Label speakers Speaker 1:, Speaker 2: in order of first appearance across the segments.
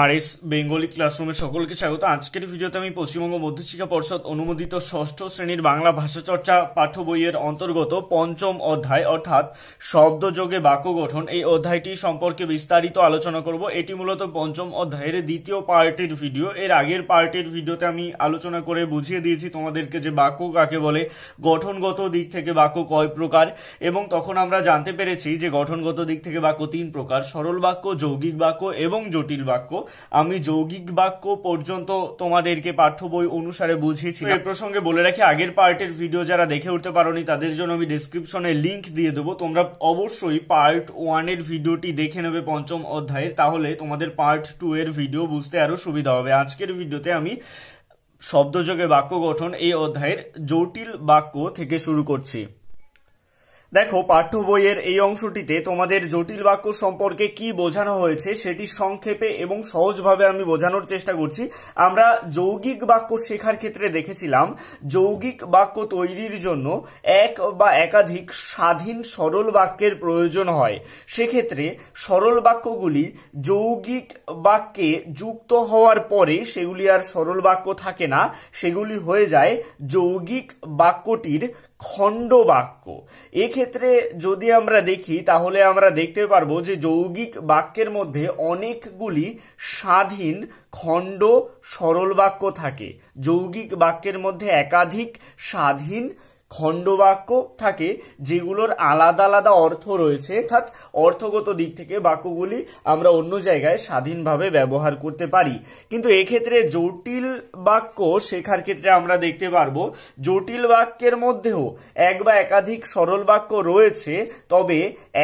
Speaker 1: আর S Bengali ক্লাসরুমে সকলকে স্বাগত আজকের ভিডিওতে আমি পশ্চিমবঙ্গ মধ্যশিক্ষা পর্ষদ অনুমোদিত ষষ্ঠ শ্রেণীর বাংলা ভাষাচর্চা পাঠ্য বইয়ের অন্তর্গত পঞ্চম অধ্যায় অর্থাৎ শব্দযোগে বাক্য গঠন এই অধ্যায়টি সম্পর্কে বিস্তারিত আলোচনা করব এটি মূলত পঞ্চম অধ্যায়ের দ্বিতীয় পার্টির ভিডিও এর আগের পার্টির ভিডিওতে আমি আলোচনা করে বুঝিয়ে দিয়েছি তোমাদেরকে যে বাক্য কাকে বলে গঠনগত দিক থেকে বাক্য কয় প্রকার এবং তখন আমরা জানতে পেরেছি যে গঠনগত দিক থেকে বাক্য তিন প্রকার সরল বাক্য যৌগিক বাক্য এবং জটিল বাক্য আমি যৌগিক বাক্য পর্যন্ত তোমাদেরকে পাঠ্য বই অনুসারে বুঝিয়েছি এই প্রসঙ্গে বলে রাখি আগের পার্টের ভিডিও যারা দেখে উঠতে পারোনি তাদের জন্য আমি ডিসক্রিপশনে লিংক দিয়ে দেবো তোমরা অবশ্যই পার্ট ওয়ানের ভিডিওটি দেখে নেবে পঞ্চম অধ্যায়ের তাহলে তোমাদের পার্ট টু এর ভিডিও বুঝতে আরো সুবিধা হবে আজকের ভিডিওতে আমি শব্দযোগে বাক্য গঠন এই অধ্যায়ের জটিল বাক্য থেকে শুরু করছি দেখো পাঠ্য বইয়ের এই অংশটিতে তোমাদের জটিল বাক্য সম্পর্কে কি বোঝানো হয়েছে সেটি সংক্ষেপে এবং সহজভাবে আমি বোঝানোর চেষ্টা করছি আমরা যৌগিক বাক্য শেখার ক্ষেত্রে দেখেছিলাম যৌগিক বাক্য তৈরির জন্য এক বা একাধিক স্বাধীন সরল বাক্যের প্রয়োজন হয় সেক্ষেত্রে সরল বাক্যগুলি যৌগিক বাক্যে যুক্ত হওয়ার পরে সেগুলি আর সরল বাক্য থাকে না সেগুলি হয়ে যায় যৌগিক বাক্যটির খণ্ড বাক্য এক্ষেত্রে যদি আমরা দেখি তাহলে আমরা দেখতে পারবো যে যৌগিক বাক্যের মধ্যে অনেকগুলি স্বাধীন খণ্ড সরল বাক্য থাকে যৌগিক বাক্যের মধ্যে একাধিক স্বাধীন খণ্ডবাক্য থাকে যেগুলোর আলাদা আলাদা অর্থ রয়েছে অর্থাৎ অর্থগত দিক থেকে বাক্যগুলি আমরা অন্য জায়গায় স্বাধীনভাবে ব্যবহার করতে পারি কিন্তু এক্ষেত্রে জটিল বাক্য শেখার ক্ষেত্রে আমরা দেখতে পারবো জটিল বাক্যের মধ্যেও এক বা একাধিক সরল বাক্য রয়েছে তবে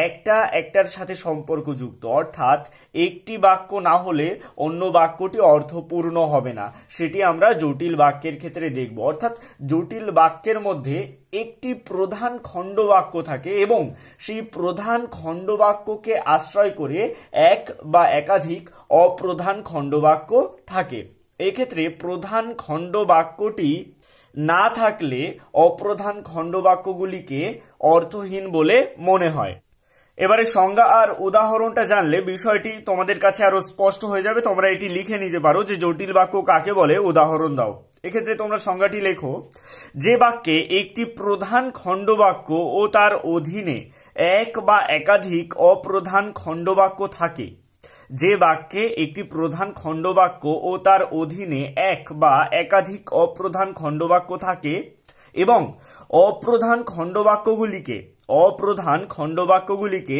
Speaker 1: একটা একটার সাথে সম্পর্কযুক্ত অর্থাৎ একটি বাক্য না হলে অন্য বাক্যটি অর্থপূর্ণ হবে না সেটি আমরা জটিল বাক্যের ক্ষেত্রে দেখব অর্থাৎ জটিল বাক্যের মধ্যে একটি প্রধান খণ্ড বাক্য থাকে এবং সেই প্রধান খণ্ডবাক্যকে আশ্রয় করে এক বা একাধিক অপ্রধান খণ্ডবাক্য থাকে এক্ষেত্রে প্রধান খণ্ড বাক্যটি না থাকলে অপ্রধান খণ্ডবাক্যগুলিকে অর্থহীন বলে মনে হয় এবারে সংজ্ঞা আর উদাহরণটা জানলে বিষয়টি তোমাদের কাছে আরো স্পষ্ট হয়ে যাবে তোমরা এটি লিখে নিতে পারো যে জটিল বাক্য কাকে বলে উদাহরণ দাও এক্ষেত্রে তোমরা সংজ্ঞাটি লেখো যে বাক্যে একটি প্রধান খণ্ডবাক্য ও তার অধীনে এক বা একাধিক অপ্রধান খণ্ডবাক্য থাকে যে বাক্যে একটি প্রধান খণ্ডবাক্য ও তার অধীনে এক বা একাধিক অপ্রধান খণ্ডবাক্য থাকে এবং অপ্রধান খণ্ডবাক্যগুলিকে অপ্রধান খণ্ডবাক্যগুলিকে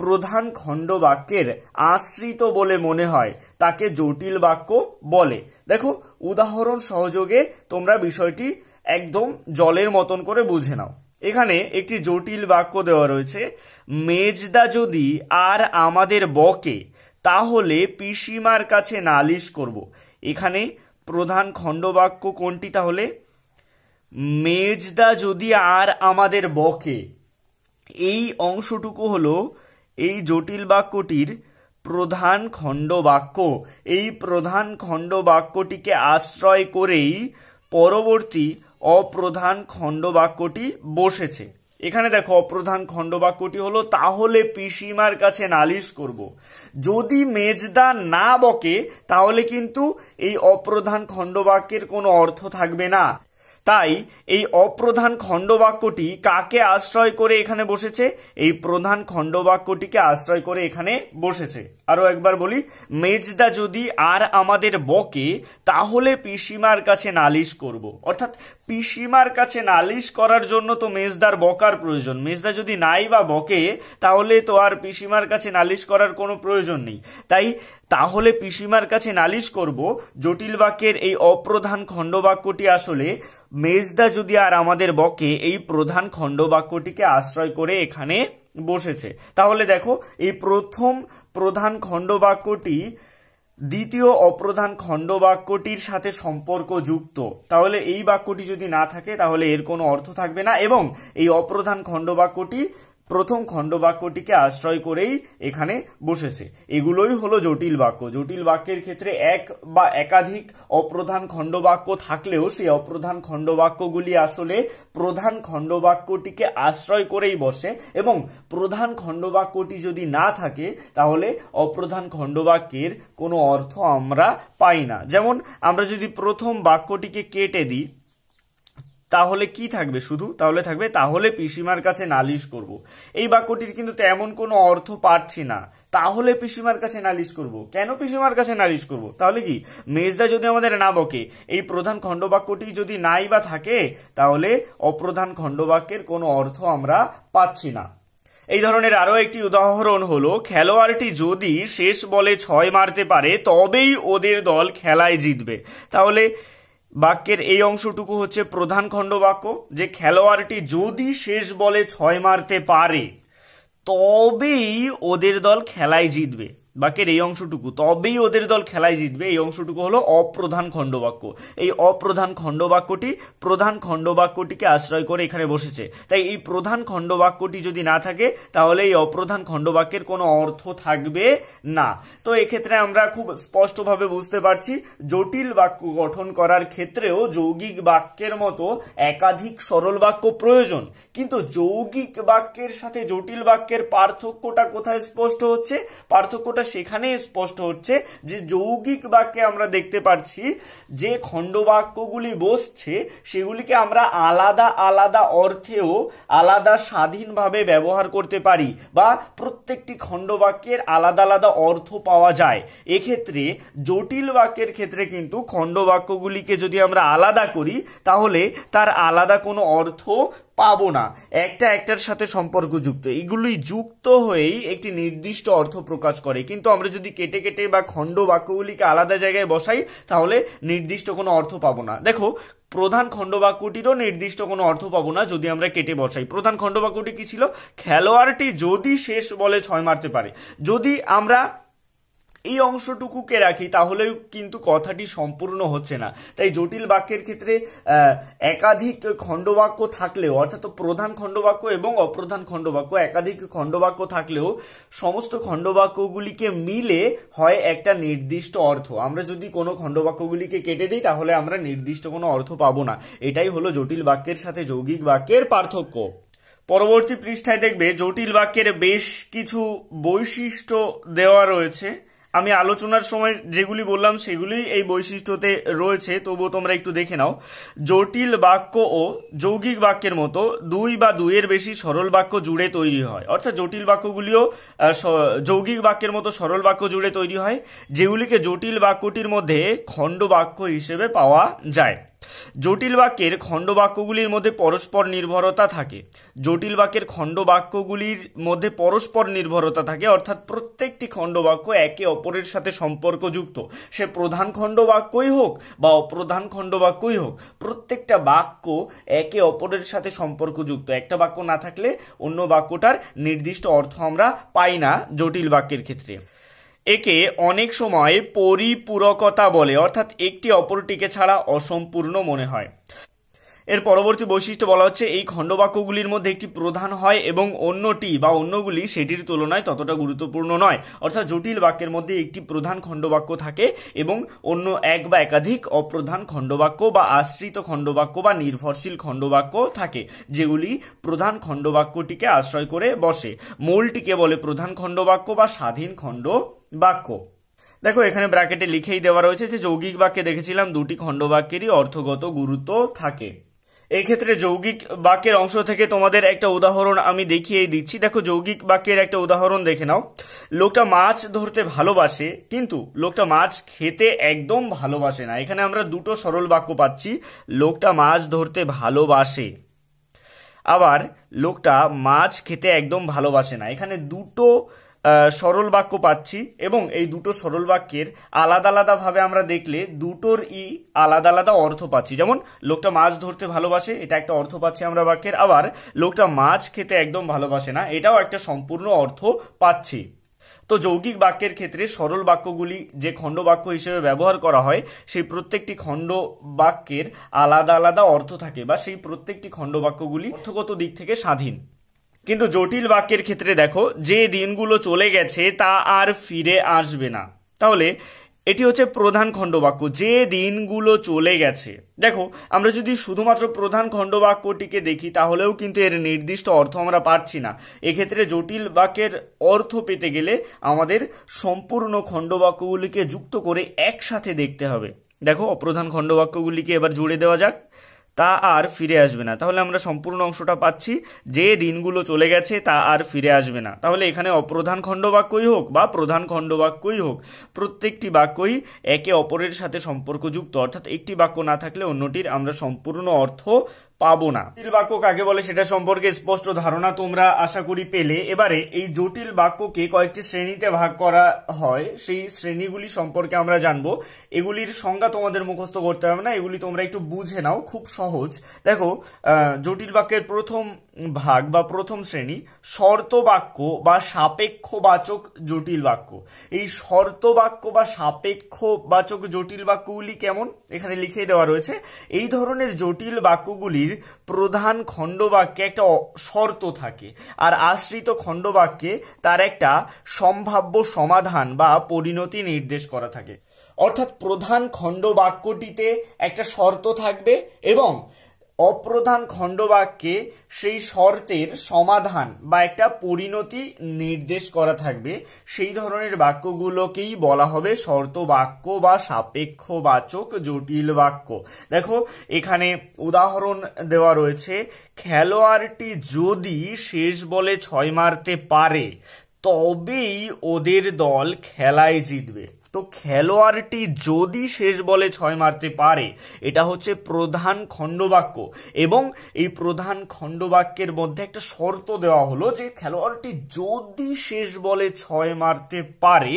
Speaker 1: প্রধান খণ্ডবাক্যের আশ্রিত বলে মনে হয় তাকে জটিল বাক্য বলে দেখো উদাহরণ সহযোগে তোমরা বিষয়টি একদম জলের মতন করে বুঝে নাও এখানে একটি জটিল বাক্য দেওয়া রয়েছে মেজদা যদি আর আমাদের বকে তাহলে পিসিমার কাছে নালিশ করব এখানে প্রধান খণ্ডবাক্য কোনটি তাহলে মেজদা যদি আর আমাদের বকে এই অংশটুকু হল এই জটিল বাক্যটির প্রধান খণ্ড বাক্য এই প্রধান খণ্ড বাক্যটিকে আশ্রয় করেই পরবর্তী অপ্রধান খণ্ড বাক্যটি বসেছে এখানে দেখো অপ্রধান খণ্ড বাক্যটি হলো তাহলে পিসিমার কাছে নালিশ করব। যদি মেজদা না বকে তাহলে কিন্তু এই অপ্রধান খণ্ড বাক্যের কোনো অর্থ থাকবে না তাই এই অপ্রধান খণ্ডবাক্যটি কাকে আশ্রয় করে এখানে বসেছে এই প্রধান খণ্ডবাক্যটিকে আশ্রয় করে এখানে বসেছে আরও একবার বলি মেজদা যদি আর আমাদের বকে তাহলে পিসিমার কাছে নালিশ করব। অর্থাৎ পিসিমার কাছে নালিশ করার জন্য তো মেজদার বকার প্রয়োজন মেজদা যদি নাই বা বকে তাহলে তো আর পিসিমার কাছে নালিশ করার কোনো প্রয়োজন নেই তাই তাহলে পিসিমার কাছে নালিশ করব জটিল বাক্যের এই অপ্রধান খণ্ডবাক্যটি আসলে মেজদা যদি আর আমাদের বকে এই প্রধান খণ্ডবাক্যটিকে আশ্রয় করে এখানে বসেছে তাহলে দেখো এই প্রথম প্রধান খণ্ডবাক্যটি দ্বিতীয় অপ্রধান খণ্ডবাক্যটির সাথে সম্পর্ক যুক্ত তাহলে এই বাক্যটি যদি না থাকে তাহলে এর কোনো অর্থ থাকবে না এবং এই অপ্রধান খণ্ডবাক্যটি প্রথম খণ্ড বাক্যটিকে আশ্রয় করেই এখানে বসেছে এগুলোই হলো জটিল বাক্য জটিল বাক্যের ক্ষেত্রে এক বা একাধিক অপ্রধান খণ্ড বাক্য থাকলেও সেই অপ্রধান খণ্ড বাক্যগুলি আসলে প্রধান খণ্ড বাক্যটিকে আশ্রয় করেই বসে এবং প্রধান খণ্ড বাক্যটি যদি না থাকে তাহলে অপ্রধান খণ্ড বাক্যের কোনো অর্থ আমরা পাই না যেমন আমরা যদি প্রথম বাক্যটিকে কেটে দিই তাহলে কি থাকবে শুধু তাহলে থাকবে তাহলে পিসিমার কাছে নালিশ করব। এই বাক্যটির কিন্তু তেমন কোনো অর্থ পাচ্ছি না তাহলে পিসিমার কাছে নালিশ করব কেন পিসিমার কাছে নালিশ করব তাহলে কি মেজদা যদি আমাদের না বকে এই প্রধান খণ্ডবাক্যটি যদি নাই বা থাকে তাহলে অপ্রধান খণ্ডবাক্যের কোনো অর্থ আমরা পাচ্ছি না এই ধরনের আরও একটি উদাহরণ হলো খেলোয়াড়টি যদি শেষ বলে ছয় মারতে পারে তবেই ওদের দল খেলায় জিতবে তাহলে বাক্যের এই অংশটুকু হচ্ছে প্রধান খণ্ডবাক্য যে খেলোয়াড়টি যদি শেষ বলে ছয় মারতে পারে তবেই ওদের দল খেলায় জিতবে বাক্যের এই অংশটুকু তবেই ওদের দল খেলায় জিতবে এই অংশটুকু হলো অপ্রধান খণ্ডবাক্য এই অপ্রধান খণ্ডবাক্যটি প্রধান খণ্ডবাক্যটিকে আশ্রয় করে এখানে বসেছে তাই এই প্রধান খণ্ডবাক্যটি যদি না থাকে তাহলে এই অপ্রধান খণ্ডবাক্যের কোনো অর্থ থাকবে না তো এক্ষেত্রে আমরা খুব স্পষ্টভাবে বুঝতে পারছি জটিল বাক্য গঠন করার ক্ষেত্রেও যৌগিক বাক্যের মতো একাধিক সরল বাক্য প্রয়োজন কিন্তু যৌগিক বাক্যের সাথে জটিল বাক্যের পার্থক্যটা কোথায় স্পষ্ট হচ্ছে পার্থক্যটা ব্যাপারটা সেখানে স্পষ্ট হচ্ছে যে যৌগিক বাক্যে আমরা দেখতে পাচ্ছি যে খণ্ডবাক্যগুলি বসছে সেগুলিকে আমরা আলাদা আলাদা অর্থেও আলাদা স্বাধীনভাবে ব্যবহার করতে পারি বা প্রত্যেকটি খণ্ডবাক্যের আলাদা আলাদা অর্থ পাওয়া যায় এক্ষেত্রে জটিল বাক্যের ক্ষেত্রে কিন্তু খণ্ডবাক্যগুলিকে যদি আমরা আলাদা করি তাহলে তার আলাদা কোনো অর্থ পাবো না একটা একটার সাথে সম্পর্কযুক্ত এগুলি যুক্ত হয়েই একটি নির্দিষ্ট অর্থ প্রকাশ করে কিন্তু আমরা যদি কেটে কেটে বা খণ্ড বাক্যগুলিকে আলাদা জায়গায় বসাই তাহলে নির্দিষ্ট কোনো অর্থ পাবো না দেখো প্রধান খণ্ডবাক্যটিরও নির্দিষ্ট কোনো অর্থ পাবো না যদি আমরা কেটে বসাই প্রধান খণ্ডবাক্যটি কি ছিল খেলোয়াড়টি যদি শেষ বলে ছয় মারতে পারে যদি আমরা এই অংশটুকুকে রাখি তাহলেও কিন্তু কথাটি সম্পূর্ণ হচ্ছে না তাই জটিল বাক্যের ক্ষেত্রে একাধিক খণ্ডবাক্য থাকলেও অর্থাৎ প্রধান খণ্ডবাক্য এবং অপ্রধান খণ্ডবাক্য একাধিক খণ্ডবাক্য থাকলেও সমস্ত খণ্ডবাক্যগুলিকে মিলে হয় একটা নির্দিষ্ট অর্থ আমরা যদি কোনো খণ্ডবাক্যগুলিকে কেটে দিই তাহলে আমরা নির্দিষ্ট কোনো অর্থ পাবো না এটাই হলো জটিল বাক্যের সাথে যৌগিক বাক্যের পার্থক্য পরবর্তী পৃষ্ঠায় দেখবে জটিল বাক্যের বেশ কিছু বৈশিষ্ট্য দেওয়া রয়েছে আমি আলোচনার সময় যেগুলি বললাম সেগুলি এই বৈশিষ্ট্যতে রয়েছে তবুও তোমরা একটু দেখে নাও জটিল বাক্য ও যৌগিক বাক্যের মতো দুই বা দুইয়ের বেশি সরল বাক্য জুড়ে তৈরি হয় অর্থাৎ জটিল বাক্যগুলিও যৌগিক বাক্যের মতো সরল বাক্য জুড়ে তৈরি হয় যেগুলিকে জটিল বাক্যটির মধ্যে খণ্ড বাক্য হিসেবে পাওয়া যায় জটিল বাক্যের খণ্ড বাক্যগুলির মধ্যে পরস্পর নির্ভরতা থাকে জটিল বাক্যের বাক্যগুলির মধ্যে পরস্পর নির্ভরতা থাকে অর্থাৎ প্রত্যেকটি খণ্ড বাক্য একে অপরের সাথে সম্পর্কযুক্ত সে প্রধান খণ্ড বাক্যই হোক বা অপ্রধান খণ্ড বাক্যই হোক প্রত্যেকটা বাক্য একে অপরের সাথে সম্পর্কযুক্ত একটা বাক্য না থাকলে অন্য বাক্যটার নির্দিষ্ট অর্থ আমরা পাই না জটিল বাক্যের ক্ষেত্রে একে অনেক সময় পরিপূরকতা বলে অর্থাৎ একটি অপরটিকে ছাড়া অসম্পূর্ণ মনে হয় এর পরবর্তী বৈশিষ্ট্য বলা হচ্ছে এই খণ্ডবাক্যগুলির মধ্যে একটি প্রধান হয় এবং অন্যটি বা অন্যগুলি সেটির তুলনায় ততটা গুরুত্বপূর্ণ নয় অর্থাৎ জটিল বাক্যের মধ্যে একটি প্রধান খণ্ডবাক্য থাকে এবং অন্য এক বা একাধিক অপ্রধান খণ্ডবাক্য বা আশ্রিত খণ্ডবাক্য বা নির্ভরশীল খণ্ডবাক্য থাকে যেগুলি প্রধান খণ্ডবাক্যটিকে আশ্রয় করে বসে মূলটিকে বলে প্রধান খণ্ডবাক্য বা স্বাধীন খণ্ড বাক্য দেখো এখানে ব্র্যাকেটে লিখেই দেওয়া রয়েছে যে যৌগিক বাক্যে দেখেছিলাম দুটি খণ্ড বাক্যেরই অর্থগত গুরুত্ব থাকে এই ক্ষেত্রে যৌগিক বাক্যের অংশ থেকে তোমাদের একটা উদাহরণ আমি দেখিয়েই দিচ্ছি দেখো যৌগিক বাক্যের একটা উদাহরণ দেখে নাও লোকটা মাছ ধরতে ভালোবাসে কিন্তু লোকটা মাছ খেতে একদম ভালোবাসে না এখানে আমরা দুটো সরল বাক্য পাচ্ছি লোকটা মাছ ধরতে ভালোবাসে আবার লোকটা মাছ খেতে একদম ভালোবাসে না এখানে দুটো সরল বাক্য পাচ্ছি এবং এই দুটো সরল বাক্যের আলাদা আলাদাভাবে আমরা দেখলে দুটোর ই আলাদা আলাদা অর্থ পাচ্ছি যেমন লোকটা মাছ ধরতে ভালোবাসে এটা একটা অর্থ পাচ্ছি আমরা বাক্যের আবার লোকটা মাছ খেতে একদম ভালোবাসে না এটাও একটা সম্পূর্ণ অর্থ পাচ্ছি তো যৌগিক বাক্যের ক্ষেত্রে সরল বাক্যগুলি যে খণ্ড বাক্য হিসেবে ব্যবহার করা হয় সেই প্রত্যেকটি খণ্ড বাক্যের আলাদা আলাদা অর্থ থাকে বা সেই প্রত্যেকটি খণ্ড বাক্যগুলি অর্থগত দিক থেকে স্বাধীন কিন্তু জটিল বাক্যের ক্ষেত্রে দেখো যে দিনগুলো চলে গেছে তা আর ফিরে আসবে না তাহলে এটি হচ্ছে প্রধান খণ্ডবাক্য যে দিনগুলো চলে গেছে দেখো আমরা যদি শুধুমাত্র প্রধান খণ্ডবাক্যটিকে দেখি তাহলেও কিন্তু এর নির্দিষ্ট অর্থ আমরা পাচ্ছি না এক্ষেত্রে জটিল বাক্যের অর্থ পেতে গেলে আমাদের সম্পূর্ণ খণ্ডবাক্যগুলিকে যুক্ত করে একসাথে দেখতে হবে দেখো অপ্রধান খণ্ডবাক্যগুলিকে এবার জুড়ে দেওয়া যাক তা আর ফিরে আসবে না তাহলে আমরা সম্পূর্ণ অংশটা পাচ্ছি যে দিনগুলো চলে গেছে তা আর ফিরে আসবে না তাহলে এখানে অপ্রধান খণ্ডবাক্যই হোক বা প্রধান খণ্ডবাক্যই হোক প্রত্যেকটি বাক্যই একে অপরের সাথে সম্পর্কযুক্ত অর্থাৎ একটি বাক্য না থাকলে অন্যটির আমরা সম্পূর্ণ অর্থ পাবো না জটিল বাক্য কাকে বলে সেটা সম্পর্কে স্পষ্ট ধারণা তোমরা আশা করি পেলে এবারে এই জটিল বাক্যকে কয়েকটি শ্রেণীতে ভাগ করা হয় সেই শ্রেণীগুলি সম্পর্কে আমরা জানবো এগুলির সংজ্ঞা তোমাদের মুখস্থ করতে হবে না এগুলি তোমরা একটু বুঝে নাও খুব সহজ দেখো জটিল বাক্যের প্রথম ভাগ বা প্রথম শ্রেণী শর্ত বাক্য বা সাপেক্ষ বাচক জটিল বাক্য এই শর্ত বাক্য বা সাপেক্ষ বাচক জটিল বাক্যগুলি কেমন এখানে লিখে দেওয়া রয়েছে এই ধরনের জটিল বাক্যগুলির প্রধান খণ্ড বাক্যে একটা শর্ত থাকে আর আশ্রিত খণ্ড বাক্যে তার একটা সম্ভাব্য সমাধান বা পরিণতি নির্দেশ করা থাকে অর্থাৎ প্রধান খণ্ড বাক্যটিতে একটা শর্ত থাকবে এবং অপ্রধান খণ্ডবাক্যে সেই শর্তের সমাধান বা একটা পরিণতি নির্দেশ করা থাকবে সেই ধরনের বাক্যগুলোকেই বলা হবে শর্ত বাক্য বা সাপেক্ষ বাচক জটিল বাক্য দেখো এখানে উদাহরণ দেওয়া রয়েছে খেলোয়াড়টি যদি শেষ বলে ছয় মারতে পারে তবেই ওদের দল খেলায় জিতবে তো খেলোয়াড়টি যদি শেষ বলে ছয় মারতে পারে এটা হচ্ছে প্রধান খণ্ডবাক্য এবং এই প্রধান খণ্ডবাক্যের মধ্যে একটা শর্ত দেওয়া হলো যে খেলোয়াড়টি যদি শেষ বলে ছয় মারতে পারে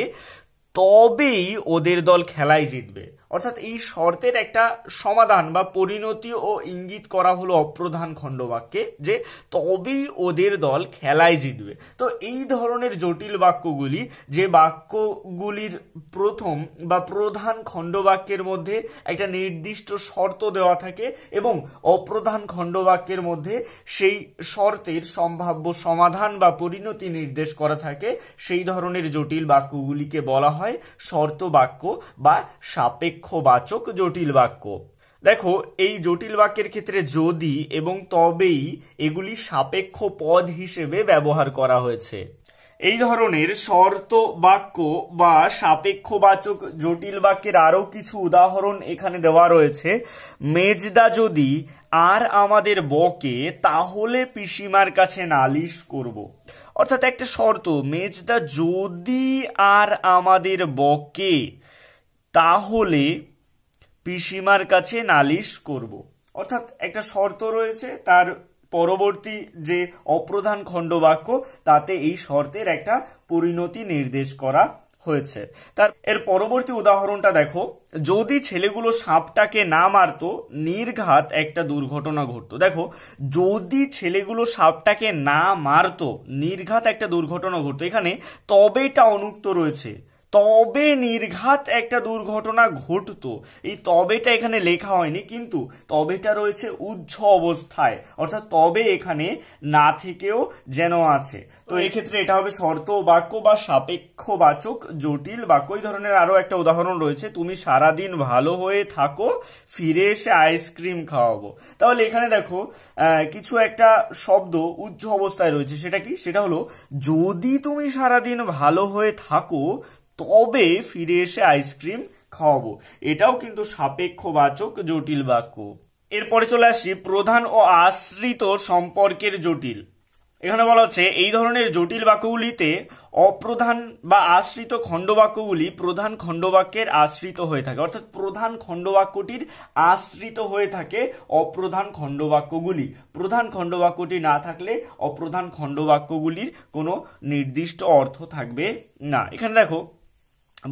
Speaker 1: তবেই ওদের দল খেলায় জিতবে অর্থাৎ এই শর্তের একটা সমাধান বা পরিণতি ও ইঙ্গিত করা হলো অপ্রধান খণ্ডবাক্যে যে তবেই ওদের দল খেলায় জিতবে তো এই ধরনের জটিল বাক্যগুলি যে বাক্যগুলির প্রথম বা প্রধান খণ্ডবাক্যের মধ্যে একটা নির্দিষ্ট শর্ত দেওয়া থাকে এবং অপ্রধান খণ্ডবাক্যের মধ্যে সেই শর্তের সম্ভাব্য সমাধান বা পরিণতি নির্দেশ করা থাকে সেই ধরনের জটিল বাক্যগুলিকে বলা হয় শর্ত বাক্য বা সাপেক্ষ মুখ্যবাচক জটিল বাক্য দেখো এই জটিল বাক্যের ক্ষেত্রে যদি এবং তবেই এগুলি সাপেক্ষ পদ হিসেবে ব্যবহার করা হয়েছে এই ধরনের শর্ত বাক্য বা সাপেক্ষবাচক জটিল বাক্যের আরও কিছু উদাহরণ এখানে দেওয়া রয়েছে মেজদা যদি আর আমাদের বকে তাহলে পিসিমার কাছে নালিশ করব। অর্থাৎ একটা শর্ত মেজদা যদি আর আমাদের বকে তাহলে পিসিমার কাছে নালিশ করব অর্থাৎ একটা শর্ত রয়েছে তার পরবর্তী যে অপ্রধান খণ্ডবাক্য তাতে এই শর্তের একটা পরিণতি নির্দেশ করা হয়েছে তার এর পরবর্তী উদাহরণটা দেখো যদি ছেলেগুলো সাপটাকে না মারত নির্ঘাত একটা দুর্ঘটনা ঘটতো দেখো যদি ছেলেগুলো সাপটাকে না মারত নির্ঘাত একটা দুর্ঘটনা ঘটতো এখানে এটা অনুক্ত রয়েছে তবে নির্ঘাত একটা দুর্ঘটনা ঘটতো এই তবেটা এখানে লেখা হয়নি কিন্তু তবেটা রয়েছে উজ্জ অবস্থায় অর্থাৎ তবে এখানে না থেকেও যেন আছে তো এক্ষেত্রে এটা হবে শর্ত বাক্য বা সাপেক্ষ বাচক জটিল বাক্য এই ধরনের আরো একটা উদাহরণ রয়েছে তুমি সারাদিন ভালো হয়ে থাকো ফিরে এসে আইসক্রিম খাওয়াবো তাহলে এখানে দেখো কিছু একটা শব্দ উজ্জ অবস্থায় রয়েছে সেটা কি সেটা হলো যদি তুমি সারাদিন ভালো হয়ে থাকো তবে ফিরে এসে আইসক্রিম খাওয়াবো এটাও কিন্তু সাপেক্ষবাচক জটিল বাক্য এরপরে চলে আসি প্রধান ও আশ্রিত সম্পর্কের জটিল এখানে বলা হচ্ছে এই ধরনের জটিল বাক্যগুলিতে অপ্রধান বা আশ্রিত খণ্ডবাক্যগুলি প্রধান খণ্ডবাক্যের আশ্রিত হয়ে থাকে অর্থাৎ প্রধান খণ্ডবাক্যটির আশ্রিত হয়ে থাকে অপ্রধান খণ্ডবাক্যগুলি প্রধান খণ্ডবাক্যটি না থাকলে অপ্রধান খণ্ডবাক্যগুলির কোনো নির্দিষ্ট অর্থ থাকবে না এখানে দেখো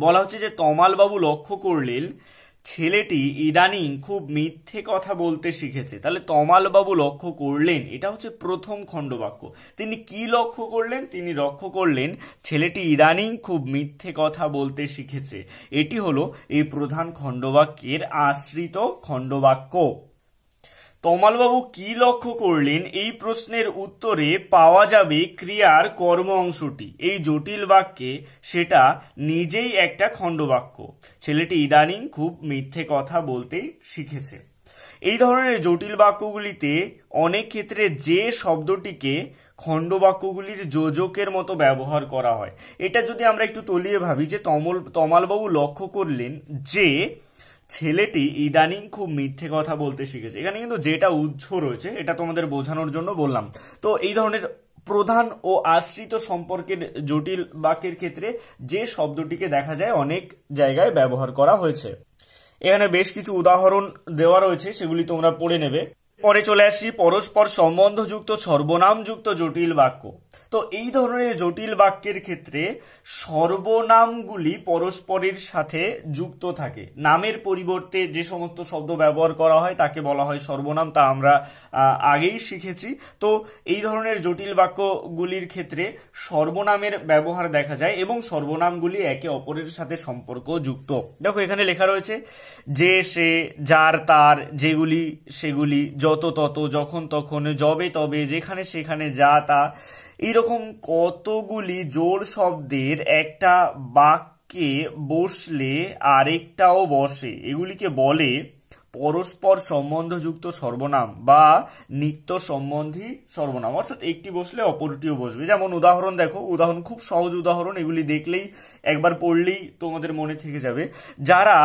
Speaker 1: বলা হচ্ছে যে তমালবাবু লক্ষ্য করলেন ছেলেটি ইদানিং খুব মিথ্যে কথা বলতে শিখেছে তাহলে তমালবাবু লক্ষ্য করলেন এটা হচ্ছে প্রথম খণ্ডবাক্য তিনি কি লক্ষ্য করলেন তিনি লক্ষ্য করলেন ছেলেটি ইদানিং খুব মিথ্যে কথা বলতে শিখেছে এটি হলো এই প্রধান খণ্ডবাক্যের আশ্রিত খণ্ডবাক্য তমালবাবু কি লক্ষ্য করলেন এই প্রশ্নের উত্তরে পাওয়া যাবে ক্রিয়ার কর্ম অংশটি এই জটিল বাক্যে সেটা নিজেই একটা খণ্ডবাক্য ছেলেটি ইদানিং খুব মিথ্যে কথা বলতে শিখেছে এই ধরনের জটিল বাক্যগুলিতে অনেক ক্ষেত্রে যে শব্দটিকে খণ্ডবাক্যগুলির যোজকের মতো ব্যবহার করা হয় এটা যদি আমরা একটু তলিয়ে ভাবি যে তমল তমালবাবু লক্ষ্য করলেন যে ছেলেটি ইদানিং খুব মিথ্যে কথা বলতে শিখেছে এখানে কিন্তু যেটা উৎস রয়েছে এটা তোমাদের বোঝানোর জন্য বললাম তো এই ধরনের প্রধান ও আশ্রিত সম্পর্কের জটিল বাক্যের ক্ষেত্রে যে শব্দটিকে দেখা যায় অনেক জায়গায় ব্যবহার করা হয়েছে এখানে বেশ কিছু উদাহরণ দেওয়া রয়েছে সেগুলি তোমরা পড়ে নেবে পরে চলে আসি পরস্পর সম্বন্ধযুক্ত সর্বনামযুক্ত জটিল বাক্য তো এই ধরনের জটিল বাক্যের ক্ষেত্রে সর্বনামগুলি পরস্পরের সাথে যুক্ত থাকে নামের পরিবর্তে যে সমস্ত শব্দ ব্যবহার করা হয় তাকে বলা হয় সর্বনাম তা আমরা আগেই শিখেছি তো এই ধরনের জটিল বাক্যগুলির ক্ষেত্রে সর্বনামের ব্যবহার দেখা যায় এবং সর্বনামগুলি একে অপরের সাথে সম্পর্ক যুক্ত দেখো এখানে লেখা রয়েছে যে সে যার তার যেগুলি সেগুলি যত তত যখন তখন যবে তবে যেখানে সেখানে যা তা এরকম কতগুলি জোর শব্দের একটা বাক্যে বসলে আরেকটাও বসে এগুলিকে বলে পরস্পর সম্বন্ধযুক্ত সর্বনাম বা নিত্য সম্বন্ধী সর্বনাম অর্থাৎ একটি বসলে অপরটিও বসবে যেমন উদাহরণ দেখো উদাহরণ খুব সহজ উদাহরণ এগুলি দেখলেই একবার পড়লেই তোমাদের মনে থেকে যাবে যারা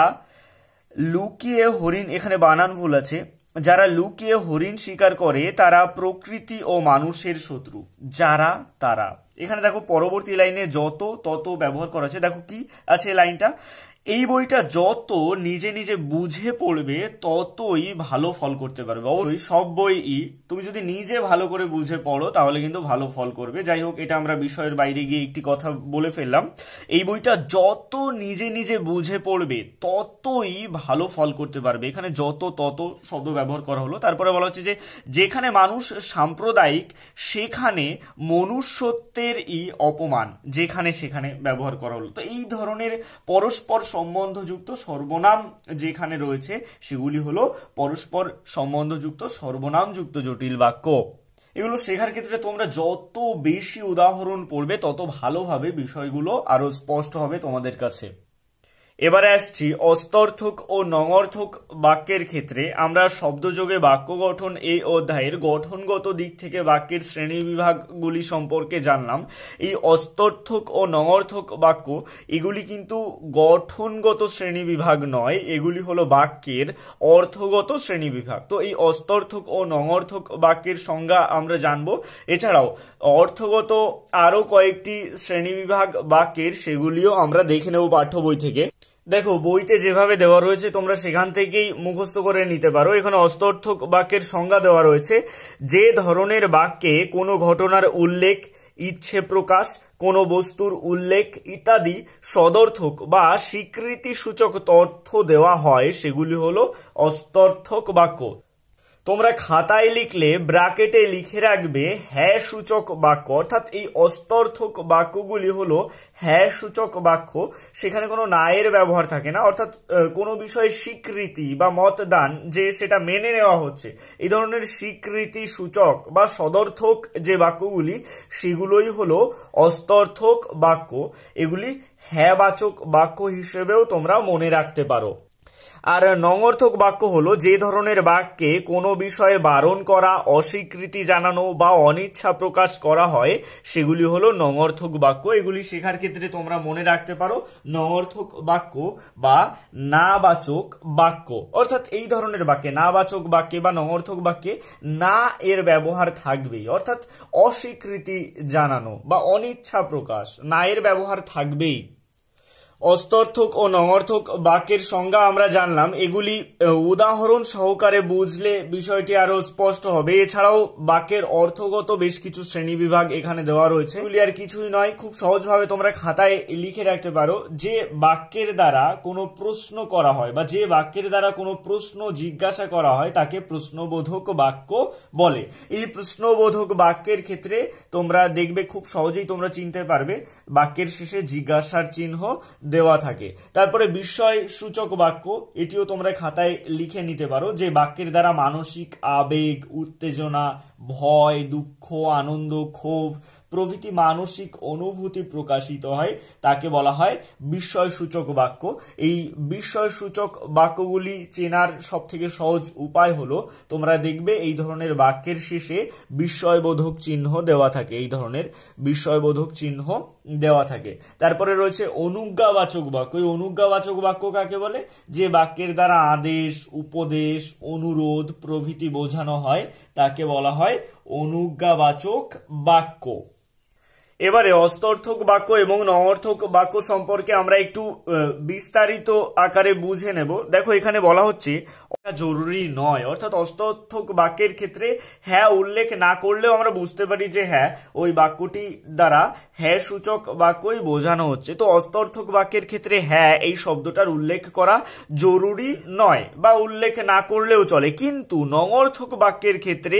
Speaker 1: লুকিয়ে হরিণ এখানে বানান ভুল আছে যারা লুকিয়ে হরিণ শিকার করে তারা প্রকৃতি ও মানুষের শত্রু যারা তারা এখানে দেখো পরবর্তী লাইনে যত তত ব্যবহার করা আছে দেখো কি আছে লাইনটা এই বইটা যত নিজে নিজে বুঝে পড়বে ততই ভালো ফল করতে পারবে অবশ্যই সব বইই তুমি যদি নিজে ভালো করে বুঝে পড়ো তাহলে কিন্তু ভালো ফল করবে যাই হোক এটা আমরা বিষয়ের বাইরে গিয়ে একটি কথা বলে ফেললাম এই বইটা যত নিজে নিজে বুঝে পড়বে ততই ভালো ফল করতে পারবে এখানে যত তত শব্দ ব্যবহার করা হলো তারপরে বলা হচ্ছে যে যেখানে মানুষ সাম্প্রদায়িক সেখানে মনুষ্যত্বের ই অপমান যেখানে সেখানে ব্যবহার করা হলো তো এই ধরনের পরস্পর সম্বন্ধযুক্ত সর্বনাম যেখানে রয়েছে সেগুলি হলো পরস্পর সম্বন্ধযুক্ত সর্বনামযুক্ত জটিল বাক্য এগুলো শেখার ক্ষেত্রে তোমরা যত বেশি উদাহরণ পড়বে তত ভালোভাবে বিষয়গুলো আরো স্পষ্ট হবে তোমাদের কাছে এবারে আসছি অস্তর্থক ও নঙর্থক বাক্যের ক্ষেত্রে আমরা শব্দযোগে বাক্য গঠন এই অধ্যায়ের গঠনগত দিক থেকে বাক্যের শ্রেণী বিভাগগুলি সম্পর্কে জানলাম এই অস্তর্থক ও নঙর্থক বাক্য এগুলি কিন্তু গঠনগত শ্রেণী বিভাগ নয় এগুলি হলো বাক্যের অর্থগত শ্রেণী বিভাগ তো এই অস্তর্থক ও নঙর্থক বাক্যের সংজ্ঞা আমরা জানব এছাড়াও অর্থগত আরও কয়েকটি শ্রেণী বিভাগ বাক্যের সেগুলিও আমরা দেখে নেব পাঠ্য বই থেকে দেখো বইতে যেভাবে দেওয়া রয়েছে তোমরা সেখান থেকেই মুখস্থ করে নিতে পারো এখানে অস্তর্থক বাক্যের সংজ্ঞা দেওয়া রয়েছে যে ধরনের বাক্যে কোনো ঘটনার উল্লেখ ইচ্ছে প্রকাশ কোনো বস্তুর উল্লেখ ইত্যাদি সদর্থক বা স্বীকৃতিসূচক তথ্য দেওয়া হয় সেগুলি হলো অস্তর্থক বাক্য তোমরা খাতায় লিখলে ব্রাকেটে লিখে রাখবে হ্যাঁ সূচক বাক্য অর্থাৎ এই অস্তর্থক বাক্যগুলি হলো হ্যাঁ সূচক বাক্য সেখানে কোনো নায়ের ব্যবহার থাকে না অর্থাৎ কোনো বিষয়ে স্বীকৃতি বা মতদান যে সেটা মেনে নেওয়া হচ্ছে এই ধরনের স্বীকৃতি সূচক বা সদর্থক যে বাক্যগুলি সেগুলোই হলো অস্তর্থক বাক্য এগুলি হ্যাঁবাচক বাক্য হিসেবেও তোমরা মনে রাখতে পারো আর নঙর্থক বাক্য হলো যে ধরনের বাক্যে কোনো বিষয়ে বারণ করা অস্বীকৃতি জানানো বা অনিচ্ছা প্রকাশ করা হয় সেগুলি হলো নঙর্থক বাক্য এগুলি শেখার ক্ষেত্রে তোমরা মনে রাখতে পারো নঙর্থক বাক্য বা নাবাচক বাক্য অর্থাৎ এই ধরনের বাক্যে নাবাচক বাক্যে বা নঙর্থক বাক্যে না এর ব্যবহার থাকবেই অর্থাৎ অস্বীকৃতি জানানো বা অনিচ্ছা প্রকাশ না এর ব্যবহার থাকবেই অস্তর্থক ও নঙর্থক বাক্যের সংজ্ঞা আমরা জানলাম এগুলি উদাহরণ সহকারে বুঝলে বিষয়টি আরো স্পষ্ট হবে এছাড়াও বাক্যের অর্থগত বেশ কিছু শ্রেণী বিভাগ এখানে দেওয়া রয়েছে এগুলি আর কিছুই নয় খুব সহজভাবে তোমরা খাতায় লিখে রাখতে পারো যে বাক্যের দ্বারা কোনো প্রশ্ন করা হয় বা যে বাক্যের দ্বারা কোনো প্রশ্ন জিজ্ঞাসা করা হয় তাকে প্রশ্নবোধক বাক্য বলে এই প্রশ্নবোধক বাক্যের ক্ষেত্রে তোমরা দেখবে খুব সহজেই তোমরা চিনতে পারবে বাক্যের শেষে জিজ্ঞাসার চিহ্ন দেওয়া থাকে তারপরে বিস্ময় সূচক বাক্য এটিও তোমরা খাতায় লিখে নিতে পারো যে বাক্যের দ্বারা মানসিক আবেগ উত্তেজনা ভয় দুঃখ আনন্দ ক্ষোভ প্রভৃতি মানসিক অনুভূতি প্রকাশিত হয় তাকে বলা হয় বিস্ময়সূচক বাক্য এই বিস্ময়সূচক বাক্যগুলি চেনার সব থেকে সহজ উপায় হলো তোমরা দেখবে এই ধরনের বাক্যের শেষে বিস্ময়বোধক চিহ্ন দেওয়া থাকে এই ধরনের বিস্ময়বোধক চিহ্ন দেওয়া থাকে তারপরে রয়েছে অনুজ্ঞাবাচক বাক্য এই অনুজ্ঞাবাচক বাক্য কাকে বলে যে বাক্যের দ্বারা আদেশ উপদেশ অনুরোধ প্রভৃতি বোঝানো হয় তাকে বলা হয় অনুজ্ঞাবাচক বাক্য এবারে অস্তর্থক বাক্য এবং নঅর্থক বাক্য সম্পর্কে আমরা একটু বিস্তারিত আকারে বুঝে নেব দেখো এখানে বলা হচ্ছে জরুরি নয় অর্থাৎ অস্তর্থক বাক্যের ক্ষেত্রে হ্যাঁ উল্লেখ না করলেও আমরা বুঝতে পারি যে হ্যাঁ ওই বাক্যটি দ্বারা হ্যাঁ সূচক বাক্যই বোঝানো হচ্ছে তো অস্তর্থক বাক্যের ক্ষেত্রে হ্যাঁ এই শব্দটার উল্লেখ করা জরুরি নয় বা উল্লেখ না করলেও চলে কিন্তু নঙর্থক বাক্যের ক্ষেত্রে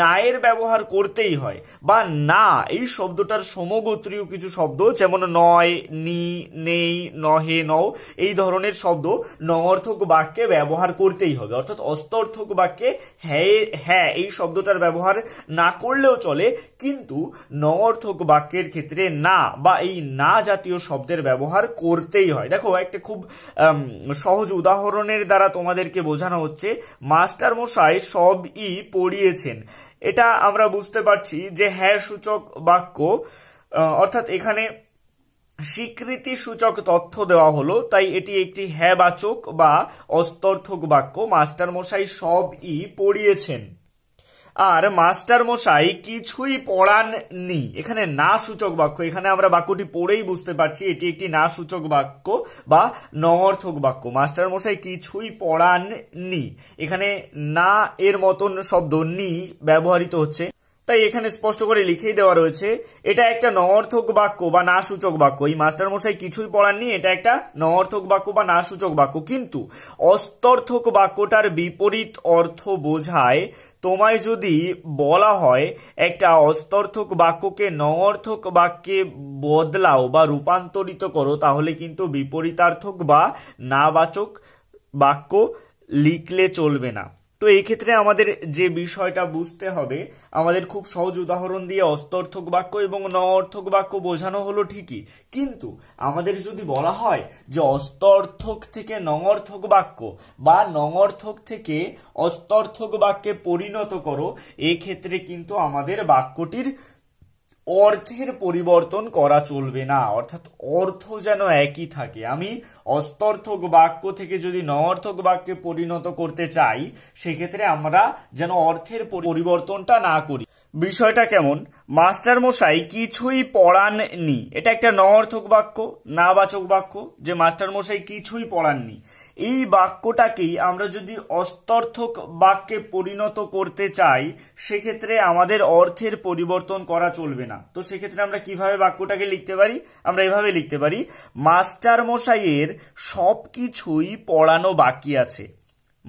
Speaker 1: নায়ের ব্যবহার করতেই হয় বা না এই শব্দটার সমগোত্রীয় কিছু শব্দ যেমন নয় নি নেই নহে নও এই ধরনের শব্দ নঙর্থক বাক্যে ব্যবহার করতেই হবে অর্থাৎ অস্তর্থক বাক্যে হ্যাঁ হ্যাঁ এই শব্দটার ব্যবহার না করলেও চলে কিন্তু নঙর্থক বাক্যের ক্ষেত্রে যে না বা এই না জাতীয় শব্দের ব্যবহার করতেই হয় দেখো একটা খুব সহজ উদাহরণের দ্বারা তোমাদেরকে বোঝানো হচ্ছে মাস্টার মশাই সব ই পড়িয়েছেন এটা আমরা বুঝতে পারছি যে হ্যাঁ সূচক বাক্য অর্থাৎ এখানে স্বীকৃতি সূচক তথ্য দেওয়া হলো তাই এটি একটি হ্যাবাচক বা অস্তর্থক বাক্য মাস্টারমশাই সব ই পড়িয়েছেন আর মাস্টার মশাই কিছুই নি এখানে না সূচক বাক্য এখানে আমরা বাক্যটি পড়েই বুঝতে পারছি এটি একটি না সূচক বাক্য বা নঅর্থক বাক্য মাস্টার মশাই কিছুই নি এখানে না এর মতন শব্দ নি ব্যবহৃত হচ্ছে তাই এখানে স্পষ্ট করে লিখেই দেওয়া রয়েছে এটা একটা নঅর্থক বাক্য বা না সূচক বাক্য এই মাস্টারমশাই কিছুই পড়াননি এটা একটা নঅর্থক বাক্য বা না সূচক বাক্য কিন্তু অস্তর্থক বাক্যটার বিপরীত অর্থ বোঝায় তোমায় যদি বলা হয় একটা অস্তর্থক বাক্যকে নঅর্থক বাক্যে বদলাও বা রূপান্তরিত করো তাহলে কিন্তু বিপরীতার্থক বা নাবাচক বাক্য লিখলে চলবে না তো এই ক্ষেত্রে আমাদের যে বিষয়টা বুঝতে হবে আমাদের খুব সহজ উদাহরণ দিয়ে অস্তর্থক বাক্য এবং ন অর্থক বাক্য বোঝানো হলো ঠিকই কিন্তু আমাদের যদি বলা হয় যে অস্তর্থক থেকে নঙর্থক বাক্য বা নঙর্থক থেকে অস্তর্থক বাক্যে পরিণত করো এক্ষেত্রে কিন্তু আমাদের বাক্যটির অর্থের পরিবর্তন করা চলবে না অর্থাৎ অর্থ যেন একই থাকে আমি অস্তর্থক বাক্য থেকে যদি নঅর্থক বাক্যে পরিণত করতে চাই সেক্ষেত্রে আমরা যেন অর্থের পরিবর্তনটা না করি বিষয়টা কেমন মাস্টার মশাই কিছুই পড়াননি এটা একটা নঅর্থক বাক্য নাবাচক বাক্য যে মাস্টার মশাই কিছুই পড়াননি এই বাক্যটাকেই আমরা যদি অস্তর্থক বাক্যে পরিণত করতে চাই সেক্ষেত্রে আমাদের অর্থের পরিবর্তন করা চলবে না তো সেক্ষেত্রে আমরা কিভাবে বাক্যটাকে লিখতে পারি আমরা এভাবে লিখতে পারি মাস্টার মশাইয়ের সব কিছুই পড়ানো বাকি আছে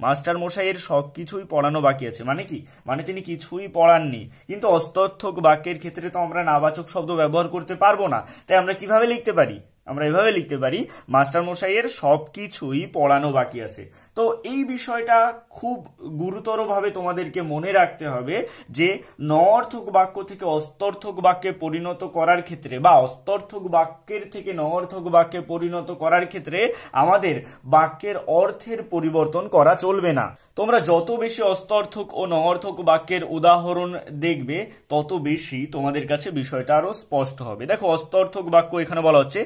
Speaker 1: মাস্টার মশাইয়ের সব কিছুই পড়ানো বাকি আছে মানে কি মানে তিনি কিছুই পড়াননি কিন্তু অস্তর্থক বাক্যের ক্ষেত্রে তো আমরা নাবাচক শব্দ ব্যবহার করতে পারবো না তাই আমরা কিভাবে লিখতে পারি আমরা এভাবে লিখতে পারি মাস্টার মশাইয়ের সব কিছুই পড়ানো বাকি আছে তো এই বিষয়টা খুব গুরুতরভাবে তোমাদেরকে মনে রাখতে হবে যে ন অর্থক বাক্য থেকে অস্তর্থক বাক্যে পরিণত করার ক্ষেত্রে বা অস্তর্থক বাক্যের থেকে ন অর্থক বাক্যে পরিণত করার ক্ষেত্রে আমাদের বাক্যের অর্থের পরিবর্তন করা চলবে না তোমরা যত বেশি অস্তর্থক ও ন অর্থক বাক্যের উদাহরণ দেখবে তত বেশি তোমাদের কাছে বিষয়টা আরো স্পষ্ট হবে দেখো অস্তর্থক বাক্য এখানে বলা হচ্ছে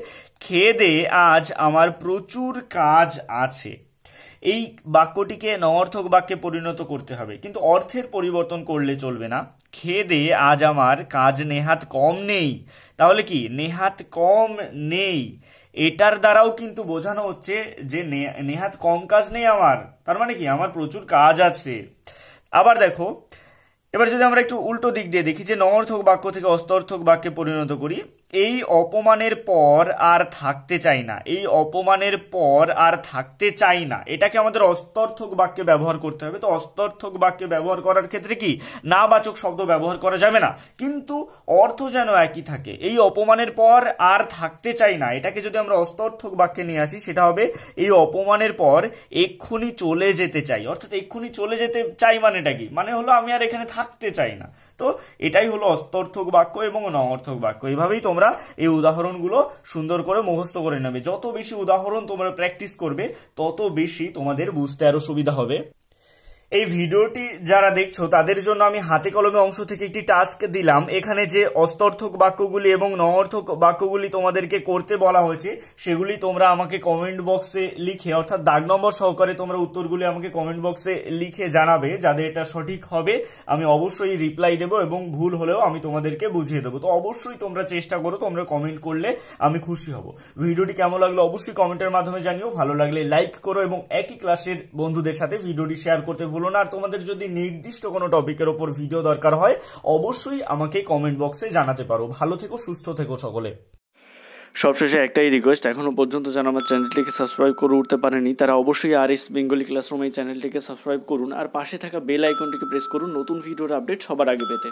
Speaker 1: খেদে আজ আমার প্রচুর কাজ আছে এই বাক্যটিকে নঅর্থক বাক্যে পরিণত করতে হবে কিন্তু অর্থের পরিবর্তন করলে চলবে না খেদে আজ আমার কাজ নেহাত কম নেই তাহলে কি নেহাত কম নেই এটার দ্বারাও কিন্তু বোঝানো হচ্ছে যে নেহাত কম কাজ নেই আমার তার মানে কি আমার প্রচুর কাজ আছে আবার দেখো এবার যদি আমরা একটু উল্টো দিক দিয়ে দেখি যে নঅর্থক বাক্য থেকে অস্তর্থক বাক্যে পরিণত করি এই অপমানের পর আর থাকতে চাই না এই অপমানের পর আর থাকতে চাই না এটাকে আমাদের অস্তর্থক বাক্যে ব্যবহার করতে হবে তো অস্তর্থক বাক্যে ব্যবহার করার ক্ষেত্রে কি না বাচক শব্দ ব্যবহার করা যাবে না কিন্তু অর্থ যেন একই থাকে এই অপমানের পর আর থাকতে চাই না এটাকে যদি আমরা অস্তর্থক বাক্যে নিয়ে আসি সেটা হবে এই অপমানের পর এক্ষুনি চলে যেতে চাই অর্থাৎ এক্ষুনি চলে যেতে চাই মানেটা কি মানে হলো আমি আর এখানে থাকতে চাই না তো এটাই হলো অস্তর্থক বাক্য এবং অনর্থক বাক্য এভাবেই তোমরা এই উদাহরণগুলো সুন্দর করে মুখস্থ করে নেবে যত বেশি উদাহরণ তোমরা প্র্যাকটিস করবে তত বেশি তোমাদের বুঝতে আরো সুবিধা হবে এই ভিডিওটি যারা দেখছো তাদের জন্য আমি হাতে কলমে অংশ থেকে একটি টাস্ক দিলাম এখানে যে অস্তর্থক বাক্যগুলি এবং নঅর্থক বাক্যগুলি তোমাদেরকে করতে বলা হয়েছে সেগুলি তোমরা আমাকে কমেন্ট বক্সে লিখে অর্থাৎ দাগ নম্বর সহকারে তোমরা উত্তরগুলি আমাকে কমেন্ট বক্সে লিখে জানাবে যাদের এটা সঠিক হবে আমি অবশ্যই রিপ্লাই দেব এবং ভুল হলেও আমি তোমাদেরকে বুঝিয়ে দেবো তো অবশ্যই তোমরা চেষ্টা করো তোমরা কমেন্ট করলে আমি খুশি হব ভিডিওটি কেমন লাগলো অবশ্যই কমেন্টের মাধ্যমে জানিও ভালো লাগলে লাইক করো এবং একই ক্লাসের বন্ধুদের সাথে ভিডিওটি শেয়ার করতে ভুলো না আর তোমাদের যদি নির্দিষ্ট কোনো টপিকের ওপর ভিডিও দরকার হয় অবশ্যই আমাকে কমেন্ট বক্সে জানাতে পারো ভালো থেকো সুস্থ থেকো সকলে সবশেষে একটাই রিকোয়েস্ট এখনও পর্যন্ত যারা আমার চ্যানেলটিকে সাবস্ক্রাইব করে উঠতে পারেনি তারা অবশ্যই আর এস বেঙ্গলি ক্লাসরুম এই চ্যানেলটিকে সাবস্ক্রাইব করুন আর পাশে থাকা বেল আইকনটিকে প্রেস করুন নতুন ভিডিওর আপডেট সবার আগে পেতে